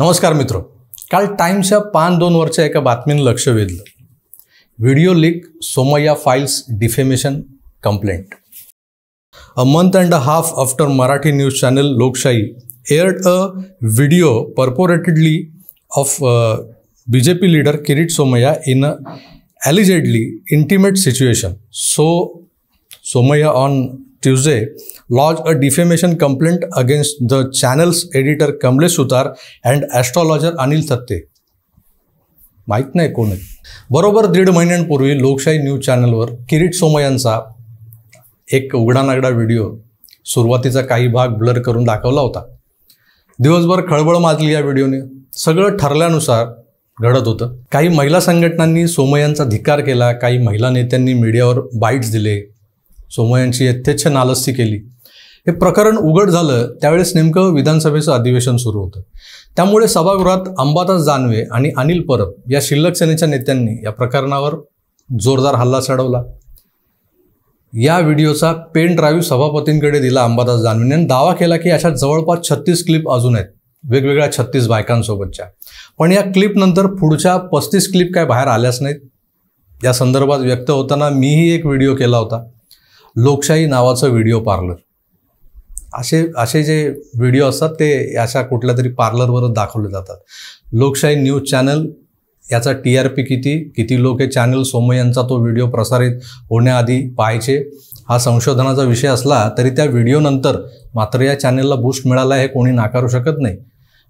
नमस्कार मित्र काल टाईम्सच्या पान दोनवरच्या एका बातमीनं लक्ष वेधलं video leak Somaiya files defamation complaint a month and a half after Marathi news channel Lokshahi aired a video purportedly of B J P leader Kirit Somaiya in a allegedly intimate situation so Somaiya on Tuesday lodged a defamation complaint against the channel's editor Kamlesh Sutar and astrologer Anil Thatte माहीत नाही कोण बरोबर दीड महिन्यांपूर्वी लोकशाही news चॅनलवर किरीट सोमयांचा एक उघडानागडा video सुरुवातीचा काही भाग ब्लर करून दाखवला होता दिवसभर खळबळ माजली या व्हिडिओने सगळं ठरल्यानुसार घडत होतं काही महिला संघटनांनी सोमयांचा धिक्कार केला काही महिला नेत्यांनी मीडियावर बाईट्स दिले सोमयांची यथेच्छ नालस्ती केली हे प्रकरण उघड झालं त्यावेळेस नेमकं विधानसभेचं अधिवेशन सुरू होतं त्यामुळे सभागृहात अंबादास जानवे आणि अनिल परब या शिल्लक सेनेच्या नेत्यांनी या प्रकरणावर जोरदार हल्ला चढवला या व्हिडिओचा पेन ड्राईव्ह सभापतींकडे दिला अंबादास जानवेने यांनी दावा केला की अशा जवळपास छत्तीस क्लिप अजून आहेत वेगवेगळ्या छत्तीस बायकांसोबतच्या पण या क्लिपनंतर पुढच्या पस्तीस क्लिप काय बाहेर आल्याच नाहीत या संदर्भात व्यक्त होताना मीही एक व्हिडिओ केला होता लोकशाही नावाचं व्हिडिओ पार्लर असे असे जे व्हिडिओ असतात ते अशा कुठल्या तरी पार्लरवर दाखवले जातात लोकशाही न्यूज चॅनल याचा टी आर पी किती किती लोक हे चॅनल सोमय यांचा तो व्हिडिओ प्रसारित होण्याआधी पाहायचे हा संशोधनाचा विषय असला तरी त्या व्हिडिओनंतर मात्र या चॅनलला बूस्ट मिळाला हे कोणी नाकारू शकत नाही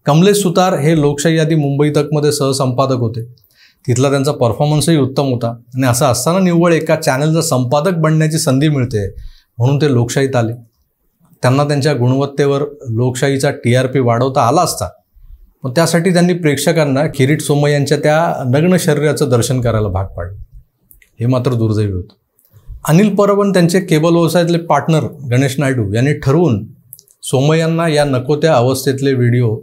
कमलेश सुतार हे लोकशाही आधी मुंबई तकमध्ये सहसंपादक होते तिथला त्यांचा परफॉर्मन्सही उत्तम होता आणि असं असताना निव्वळ एका चॅनलचा संपादक बनण्याची संधी मिळते म्हणून ते लोकशाहीत आले त्यांना त्यांच्या गुणवत्तेवर लोकशाहीचा टी आर पी वाढवता आला असता मग त्यासाठी त्यांनी प्रेक्षकांना किरीट सोमय यांच्या त्या नग्न शरीराचं दर्शन करायला भाग पाडलं हे मात्र दुर्दैवी होतं अनिल परब आणि त्यांचे केबल व्यवसायातले पार्टनर गणेश नायडू यांनी ठरवून सोमय्यांना या नको त्या अवस्थेतले व्हिडिओ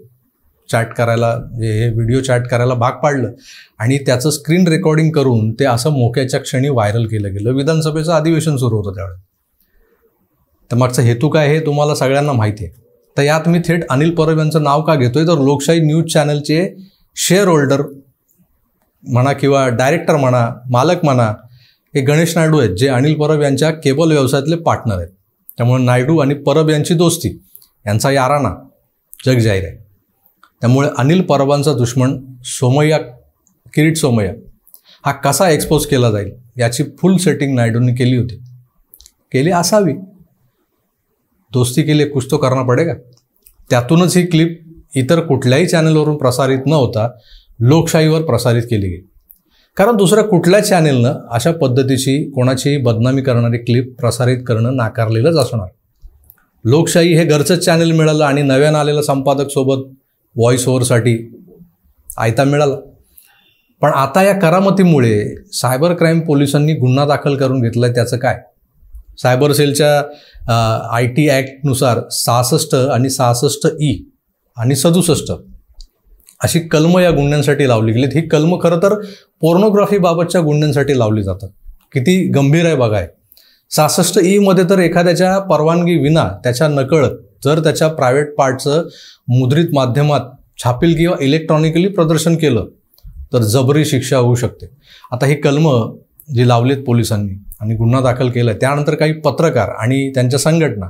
चॅट करायला हे व्हिडिओ चॅट करायला भाग पाडलं आणि त्याचं स्क्रीन रेकॉर्डिंग करून ते असं मोक्याच्या क्षणी व्हायरल केलं गेलं विधानसभेचं अधिवेशन सुरू होतं त्यावेळेस तर मागचा हेतू काय हे तुम्हाला सगळ्यांना माहिती आहे तर यात मी थेट अनिल परब यांचं नाव का घेतोय तर लोकशाही न्यूज चॅनलचे शेअर होल्डर म्हणा किंवा डायरेक्टर म्हणा मालक म्हणा हे गणेश नायडू आहेत जे अनिल परब यांच्या केबल व्यवसायातले पार्टनर आहेत त्यामुळे नायडू आणि परब यांची दोस्ती यांचा याराना जग जाहीर आहे त्यामुळे अनिल परबांचा दुश्मन सोमय्या किरीट सोमय्या हा कसा एक्सपोज केला जाईल याची फुल सेटिंग नायडूंनी केली होती केली असावी दोस्ती के लिए कुछ तो करना पडेगा त्यातूनच ही क्लिप इतर कुठल्याही चॅनलवरून प्रसारित न होता लोकशाहीवर प्रसारित केली गेली कारण दुसऱ्या कुठल्या चॅनेलनं अशा पद्धतीची कोणाचीही बदनामी करणारी क्लिप प्रसारित करणं नाकारलेलंच असणार लोकशाही हे घरचंच चॅनेल मिळालं आणि नव्यानं आलेला संपादकसोबत व्हॉइस ओव्हरसाठी आयता मिळाला पण आता या करामतीमुळे सायबर क्राईम पोलिसांनी गुन्हा दाखल करून घेतला त्याचं काय सायबर सेलच्या आय टी ॲक्टनुसार सहासष्ट आणि सहासष्ट ई आणि सदुसष्ट अशी कलमं या गुन्ह्यांसाठी लावली गेलीत ही कलमं खरं तर पोर्नोग्राफीबाबतच्या गुन्ह्यांसाठी लावली जातात किती गंभीर आहे बघाय सहासष्ट ईमध्ये तर एखाद्याच्या परवानगी विना त्याच्या नकळत जर त्याच्या प्रायव्हेट पार्टचं मुद्रित माध्यमात छापील किंवा इलेक्ट्रॉनिकली प्रदर्शन केलं तर जबरी शिक्षा होऊ शकते आता ही कलमं जे लावलेत पोलिसांनी आणि गुन्हा दाखल केला त्यानंतर काही पत्रकार आणि त्यांच्या संघटना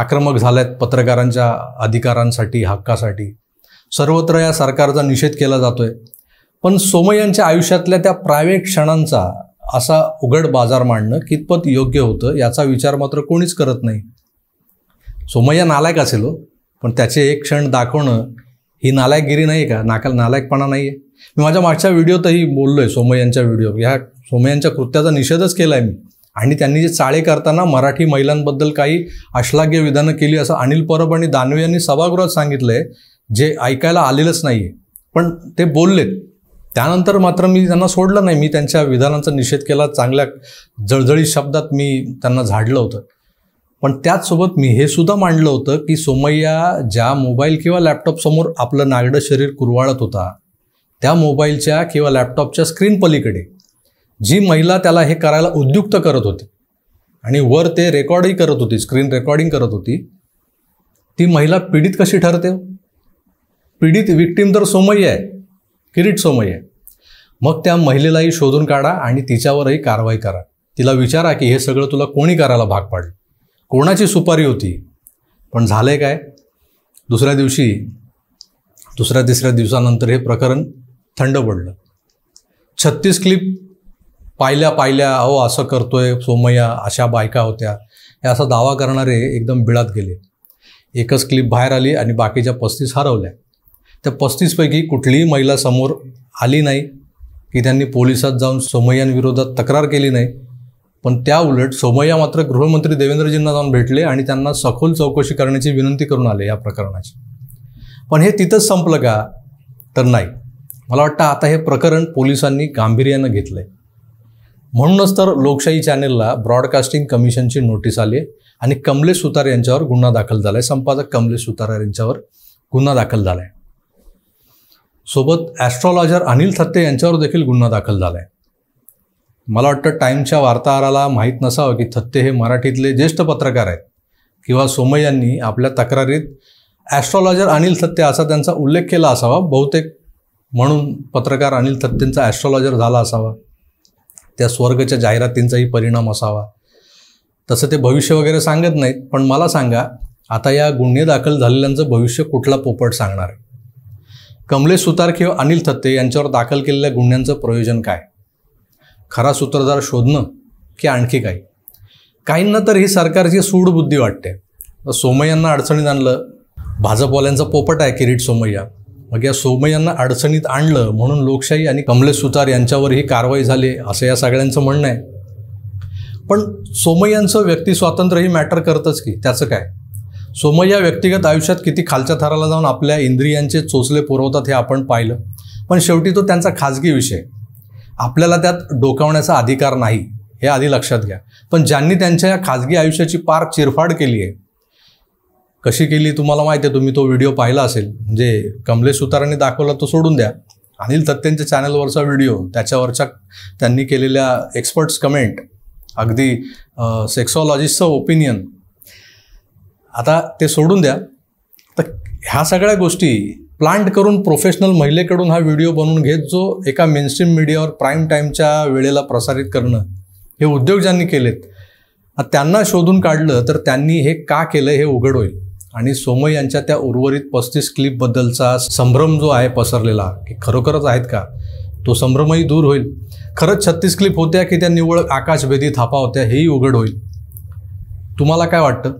आक्रमक झाल्यात पत्रकारांच्या अधिकारांसाठी हक्कासाठी सर्वत्र या सरकारचा निषेध केला आहे पण सोमय्यांच्या आयुष्यातल्या त्या प्रायव्हेट क्षणांचा असा उघड बाजार मांडणं कितपत योग्य होतं याचा विचार मात्र कोणीच करत नाही सोमय्या नालायक असेल हो, पण त्याचे एक क्षण दाखवणं ही नालायकगिरी नाही का नाका नालायकपणा नाही आहे मी माझ्या मागच्या व्हिडिओतही बोललो आहे सोमय्यांच्या व्हिडिओ ह्या सोमयांच्या कृत्याचा निषेधच केला आहे मी आणि त्यांनी जे चाळे करताना मराठी महिलांबद्दल काही अश्लाघ्य विधानं केली असं अनिल परब आणि दानवे यांनी सभागृहात आहे जे ऐकायला आलेलंच नाही आहे पण ते बोललेत त्यानंतर मात्र मी त्यांना सोडलं नाही मी त्यांच्या विधानांचा निषेध केला चांगल्या जळजळी शब्दात मी त्यांना झाडलं होतं पण त्याचसोबत मी हे सुद्धा मांडलं होतं की सोमय्या ज्या मोबाईल किंवा लॅपटॉपसमोर आपलं नागडं शरीर कुरवाळत होता त्या मोबाईलच्या किंवा लॅपटॉपच्या स्क्रीन पलीकडे जी महिला त्याला हे करायला उद्युक्त करत होती आणि वर ते रेकॉर्डही करत होती स्क्रीन रेकॉर्डिंग करत होती ती महिला पीडित कशी ठरते पीडित विक्टीम तर सोमय्य आहे किरीट सोमय्य आहे मग त्या महिलेलाही शोधून काढा आणि तिच्यावरही कारवाई करा तिला विचारा की हे सगळं तुला कोणी करायला भाग पाडलं कोणाची सुपारी होती पण झालंय काय दुसऱ्या दिवशी दुसऱ्या तिसऱ्या दिवसानंतर हे प्रकरण थंड पडलं छत्तीस क्लिप पाहिल्या पाहिल्या अहो असं करतोय सोमय्या अशा बायका होत्या हे असा दावा करणारे एकदम बिळात गेले एकच क्लिप बाहेर आली आणि बाकीच्या पस्तीस हरवल्या त्या पस्तीसपैकी कुठलीही महिला समोर आली नाही की त्यांनी पोलिसात जाऊन सोमय्यांविरोधात तक्रार केली नाही पण त्या उलट सोमय्या मात्र गृहमंत्री देवेंद्रजींना जाऊन भेटले आणि त्यांना सखोल चौकशी करण्याची विनंती करून आले या प्रकरणाची पण हे तिथंच संपलं का तर नाही मला वाटतं आता हे प्रकरण पोलिसांनी गांभीर्यानं घेतलं आहे म्हणूनच तर लोकशाही चॅनेलला ब्रॉडकास्टिंग कमिशनची नोटीस आली आहे आणि कमलेश सुतार यांच्यावर गुन्हा दाखल झाला आहे संपादक कमलेश सुतार यांच्यावर गुन्हा दाखल झाला आहे सोबत ॲस्ट्रॉलॉजर अनिल थत्ते यांच्यावर देखील गुन्हा दाखल झाला आहे मला वाटतं टाईमच्या वार्ताहराला माहीत नसावं की थत्ते हे मराठीतले ज्येष्ठ पत्रकार आहेत किंवा सोमय यांनी आपल्या तक्रारीत ॲस्ट्रॉलॉजर अनिल थत्ते असा त्यांचा उल्लेख केला असावा बहुतेक म्हणून पत्रकार अनिल थत्तेंचा ॲस्ट्रॉलॉजर झाला असावा त्या स्वर्गच्या जाहिरातींचाही परिणाम असावा तसं ते भविष्य वगैरे सांगत नाहीत पण मला सांगा आता या गुन्हे दाखल झालेल्यांचं भविष्य कुठला पोपट सांगणार आहे कमलेश सुतार किंवा अनिल थत्ते यांच्यावर दाखल केलेल्या गुन्ह्यांचं प्रयोजन काय खरा सूत्रधार शोधणं की आणखी काही काहींना तर ही सरकारची सूडबुद्धी वाटते सोमय्यांना अडचणीत आणलं भाजपवाल्यांचं पोपट आहे किरीट सोमय्या मग या सोमय्यांना अडचणीत आणलं म्हणून लोकशाही आणि कमलेश सुतार यांच्यावर ही कारवाई झाली असं या सगळ्यांचं म्हणणं आहे पण सोमय्यांचं व्यक्ती ही मॅटर करतंच की त्याचं काय सोमय्या व्यक्तिगत आयुष्यात किती खालच्या थराला जाऊन आपल्या इंद्रियांचे चोचले पुरवतात हे आपण पाहिलं पण शेवटी तो त्यांचा खाजगी विषय आपल्याला त्यात डोकावण्याचा अधिकार नाही हे आधी लक्षात घ्या पण ज्यांनी त्यांच्या या खाजगी आयुष्याची पार चिरफाड केली आहे कशी केली तुम्हाला माहिती आहे तुम्ही तो व्हिडिओ पाहिला असेल म्हणजे कमलेश सुतारांनी दाखवला तो सोडून द्या अनिल तत्त्यांच्या चॅनलवरचा व्हिडिओ त्याच्यावरच्या त्यांनी केलेल्या एक्सपर्ट्स कमेंट अगदी सेक्सॉलॉजिस्टचं ओपिनियन आता ते सोडून द्या तर ह्या सगळ्या गोष्टी प्लांट करून प्रोफेशनल महिलेकडून हा व्हिडिओ बनवून घेत जो एका मेनस्ट्रीम मीडियावर प्राईम टाईमच्या वेळेला प्रसारित करणं हे उद्योग ज्यांनी केलेत त्यांना शोधून काढलं तर त्यांनी हे का केलं हे उघड होईल आणि सोमय यांच्या त्या उर्वरित पस्तीस क्लिपबद्दलचा संभ्रम जो आहे पसरलेला की खरोखरच आहेत का तो संभ्रमही दूर होईल खरंच छत्तीस क्लिप होत्या की त्या निव्वळ आकाशभेदी थापा होत्या हेही उघड होईल तुम्हाला काय वाटतं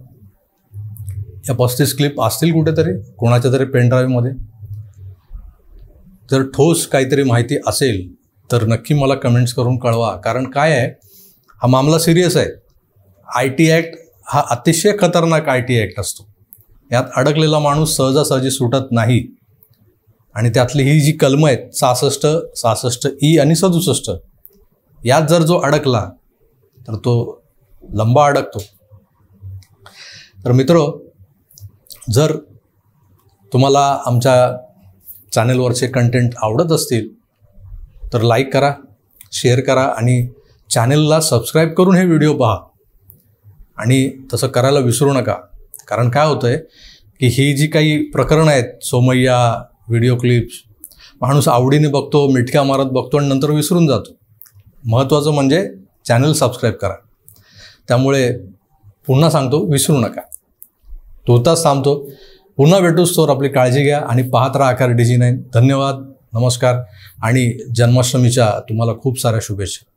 या पस्तीस क्लिप असतील कुठेतरी कोणाच्या तरी पेनड्राईव्हमध्ये जर ठोस काहीतरी माहिती असेल तर नक्की मला कमेंट्स करून कळवा कारण काय आहे हा मामला सिरियस आहे आय टी ॲक्ट हा अतिशय खतरनाक आय टी ॲक्ट असतो यात अडकलेला माणूस सहजासहजी सुटत नाही आणि त्यातली ही जी कलमं आहेत सहासष्ट सहासष्ट ई आणि सदुसष्ट यात जर जो अडकला तर तो लंबा अडकतो तर मित्र जर तुम्हाला आमच्या चॅनेलवरचे कंटेंट आवडत असतील तर लाईक करा शेअर करा आणि चॅनेलला सबस्क्राईब करून हे व्हिडिओ पहा आणि तसं करायला विसरू नका कारण काय होतंय की ही जी काही प्रकरणं आहेत सोमय्या व्हिडिओ क्लिप्स माणूस आवडीने बघतो मिटक्या मारत बघतो आणि नंतर विसरून जातो महत्त्वाचं म्हणजे चॅनल सबस्क्राईब करा त्यामुळे पुन्हा सांगतो विसरू नका तो तास थांबतो पुन्हा भेटूस तोवर आपली काळजी घ्या आणि पाहत राहा आकार डिजी नाईन धन्यवाद नमस्कार आणि जन्माष्टमीच्या तुम्हाला खूप साऱ्या शुभेच्छा